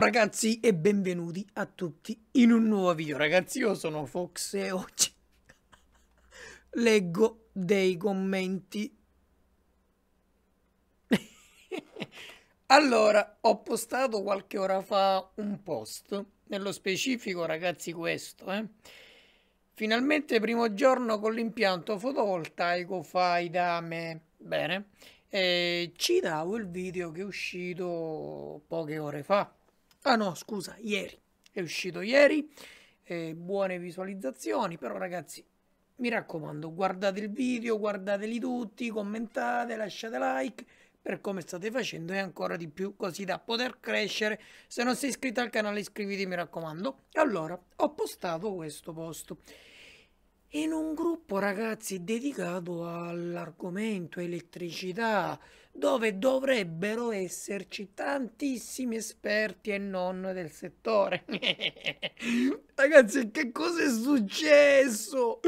Ragazzi e benvenuti a tutti in un nuovo video. Ragazzi io sono Fox e oggi leggo dei commenti. allora, ho postato qualche ora fa un post, nello specifico ragazzi questo, eh. Finalmente primo giorno con l'impianto fotovoltaico fai da me. Bene, eh, citavo il video che è uscito poche ore fa Ah no, scusa, ieri. È uscito ieri. Eh, buone visualizzazioni, però ragazzi, mi raccomando, guardate il video, guardateli tutti, commentate, lasciate like per come state facendo e ancora di più così da poter crescere. Se non sei iscritto al canale iscriviti mi raccomando. Allora, ho postato questo posto in un gruppo ragazzi dedicato all'argomento elettricità dove dovrebbero esserci tantissimi esperti e non del settore ragazzi che cosa è successo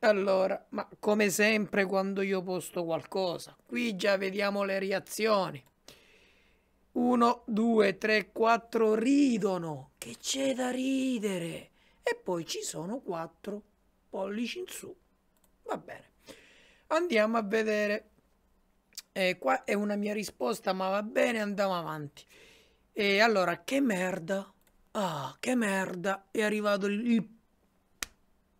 allora ma come sempre quando io posto qualcosa qui già vediamo le reazioni 1 2 3 4 ridono che c'è da ridere e poi ci sono quattro pollici in su. Va bene. Andiamo a vedere. Eh, qua è una mia risposta, ma va bene, andiamo avanti. E allora, che merda. Ah, che merda. È arrivato il...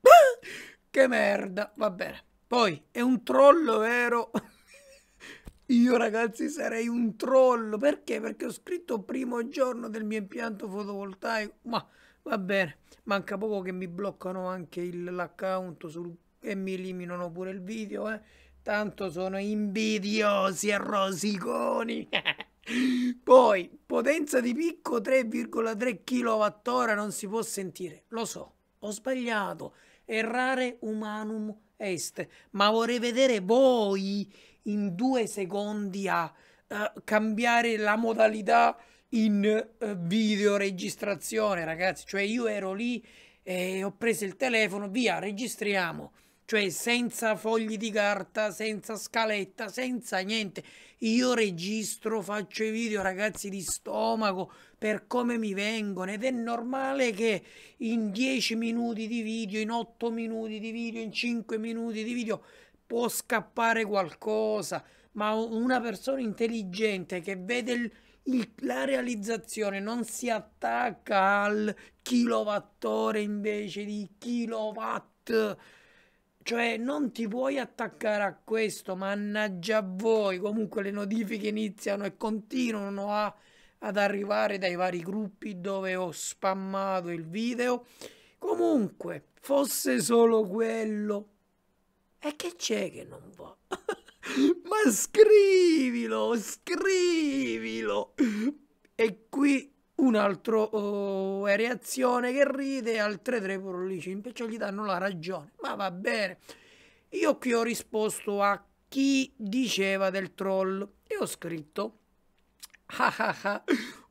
Ah, che merda. Va bene. Poi, è un trollo vero? Io ragazzi sarei un trollo Perché? Perché ho scritto primo giorno del mio impianto fotovoltaico. Ma... Va bene, manca poco che mi bloccano anche l'account sul... e mi eliminano pure il video, eh. Tanto sono invidiosi e rosiconi. Poi, potenza di picco 3,3 kWh non si può sentire. Lo so, ho sbagliato. Errare humanum est. Ma vorrei vedere voi in due secondi a uh, cambiare la modalità in eh, videoregistrazione, ragazzi. Cioè io ero lì e ho preso il telefono, via, registriamo. Cioè senza fogli di carta, senza scaletta, senza niente. Io registro, faccio i video, ragazzi, di stomaco, per come mi vengono. Ed è normale che in 10 minuti di video, in 8 minuti di video, in 5 minuti di video può scappare qualcosa. Ma una persona intelligente che vede il il, la realizzazione non si attacca al kilowattore invece di kilowatt. Cioè, non ti puoi attaccare a questo, mannaggia voi. Comunque le notifiche iniziano e continuano a, ad arrivare dai vari gruppi dove ho spammato il video. Comunque, fosse solo quello. E che c'è che non va? Ma scrivilo, scrivilo! qui un altro oh, è reazione che ride altre tre 3 in cioè, invece gli danno la ragione, ma va bene. Io qui ho risposto a chi diceva del troll e ho scritto ah ah ah,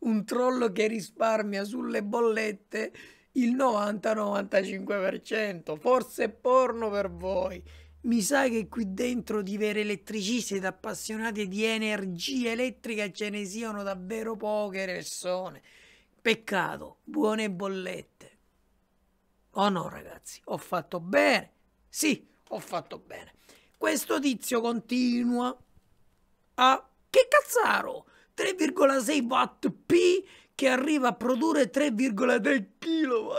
un troll che risparmia sulle bollette il 90-95%, forse porno per voi. Mi sa che qui dentro di veri elettricisti ed appassionati di energia elettrica ce ne siano davvero poche persone. Peccato, buone bollette. Oh no, ragazzi, ho fatto bene. Sì, ho fatto bene. Questo tizio continua a... Che cazzaro! 3,6 watt P che arriva a produrre 3,3 kW.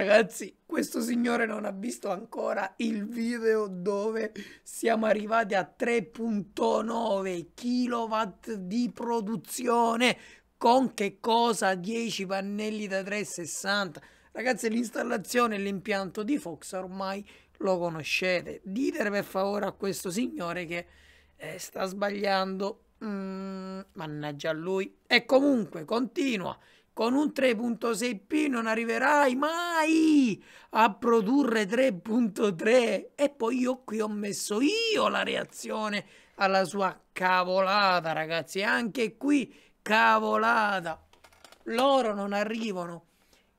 Ragazzi, questo signore non ha visto ancora il video dove siamo arrivati a 3.9 kW di produzione. Con che cosa? 10 pannelli da 360. Ragazzi, l'installazione e l'impianto di Fox ormai lo conoscete. Ditele per favore a questo signore che eh, sta sbagliando. Mm, mannaggia lui. E comunque, continua con un 3.6p non arriverai mai a produrre 3.3 e poi io qui ho messo io la reazione alla sua cavolata ragazzi anche qui cavolata loro non arrivano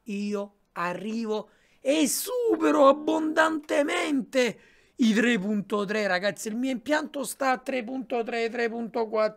io arrivo e supero abbondantemente i 3.3 ragazzi il mio impianto sta a 3.3 3.4 3.5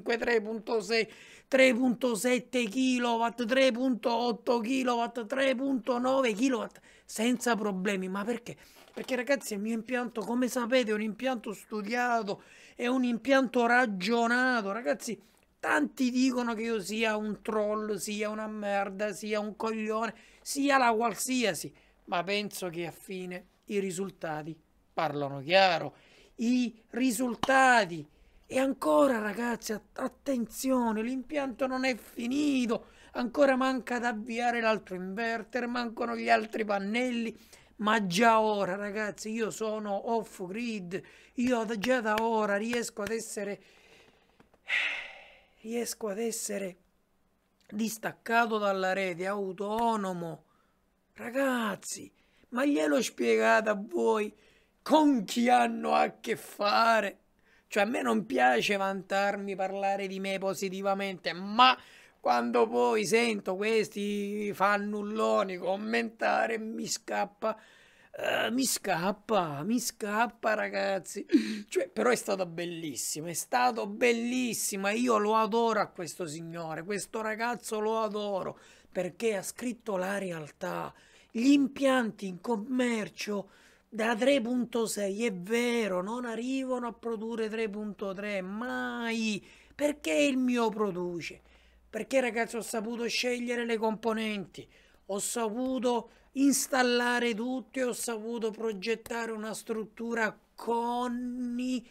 3.6 3.7 kW, 3.8 kW, 3.9 kW senza problemi. Ma perché? Perché ragazzi il mio impianto, come sapete, è un impianto studiato, è un impianto ragionato. Ragazzi, tanti dicono che io sia un troll, sia una merda, sia un coglione, sia la qualsiasi. Ma penso che a fine i risultati parlano chiaro. I risultati e ancora ragazzi, attenzione, l'impianto non è finito, ancora manca da avviare l'altro inverter, mancano gli altri pannelli, ma già ora ragazzi io sono off grid, io già da ora riesco ad essere, riesco ad essere distaccato dalla rete, autonomo. Ragazzi, ma glielo spiegate a voi con chi hanno a che fare? Cioè a me non piace vantarmi, parlare di me positivamente, ma quando poi sento questi fannulloni commentare mi scappa... Uh, mi scappa, mi scappa ragazzi. Cioè, però è stata bellissima, è stato bellissima. Io lo adoro a questo signore, questo ragazzo lo adoro perché ha scritto la realtà, gli impianti in commercio da 3.6 è vero non arrivano a produrre 3.3 mai perché il mio produce perché ragazzi ho saputo scegliere le componenti ho saputo installare tutto e ho saputo progettare una struttura con i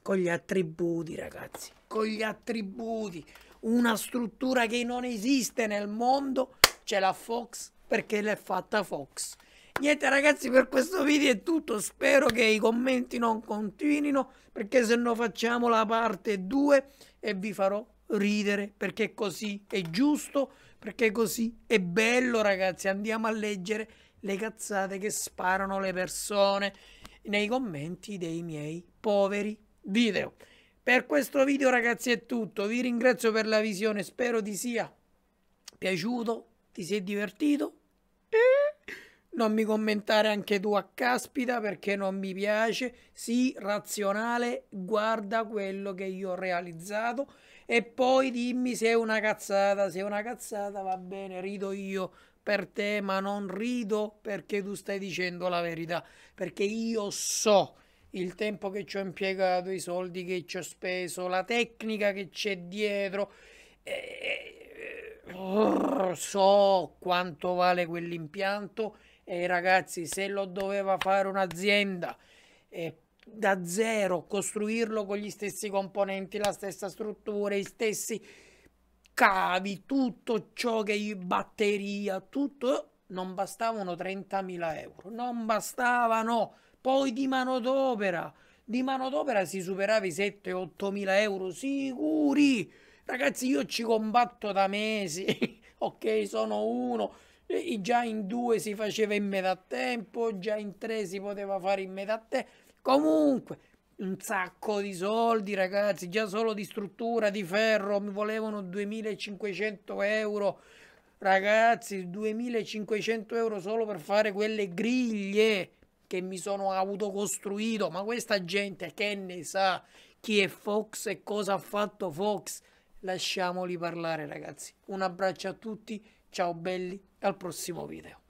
con gli attributi ragazzi con gli attributi una struttura che non esiste nel mondo c'è la Fox perché l'è fatta Fox Niente ragazzi per questo video è tutto, spero che i commenti non continuino perché se no facciamo la parte 2 e vi farò ridere perché così è giusto, perché così è bello ragazzi, andiamo a leggere le cazzate che sparano le persone nei commenti dei miei poveri video. Per questo video ragazzi è tutto, vi ringrazio per la visione, spero ti sia piaciuto, ti sei divertito non mi commentare anche tu a caspita perché non mi piace. Sii razionale, guarda quello che io ho realizzato e poi dimmi se è una cazzata. Se è una cazzata va bene, rido io per te, ma non rido perché tu stai dicendo la verità. Perché io so il tempo che ci ho impiegato, i soldi che ci ho speso, la tecnica che c'è dietro. E... so quanto vale quell'impianto e ragazzi, se lo doveva fare un'azienda eh, da zero, costruirlo con gli stessi componenti, la stessa struttura, i stessi cavi, tutto ciò che gli batteria, tutto non bastavano 30.000 euro, non bastavano. Poi di manodopera, di manodopera si superava i 7-8.000 euro sicuri. Ragazzi, io ci combatto da mesi. ok, sono uno già in due si faceva in metà tempo, già in tre si poteva fare in metà tempo. Comunque, un sacco di soldi, ragazzi, già solo di struttura, di ferro, mi volevano 2500 euro. Ragazzi, 2500 euro solo per fare quelle griglie che mi sono autocostruito. Ma questa gente che ne sa chi è Fox e cosa ha fatto Fox? Lasciamoli parlare, ragazzi. Un abbraccio a tutti. Ciao belli al prossimo video.